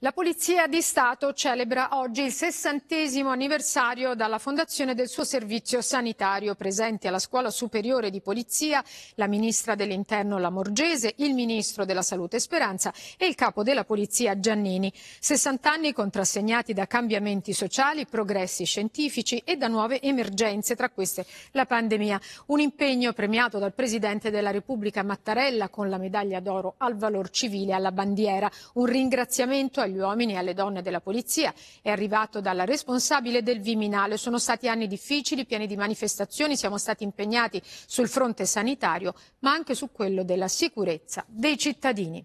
La Polizia di Stato celebra oggi il sessantesimo anniversario dalla fondazione del suo servizio sanitario. Presenti alla Scuola Superiore di Polizia la Ministra dell'Interno Lamorgese, il Ministro della Salute Speranza e il Capo della Polizia Giannini. 60 anni contrassegnati da cambiamenti sociali, progressi scientifici e da nuove emergenze, tra queste la pandemia. Un impegno premiato dal Presidente della Repubblica Mattarella con la medaglia d'oro al valor civile alla bandiera. Un ringraziamento agli uomini e alle donne della polizia. È arrivato dalla responsabile del Viminale. Sono stati anni difficili, pieni di manifestazioni, siamo stati impegnati sul fronte sanitario, ma anche su quello della sicurezza dei cittadini.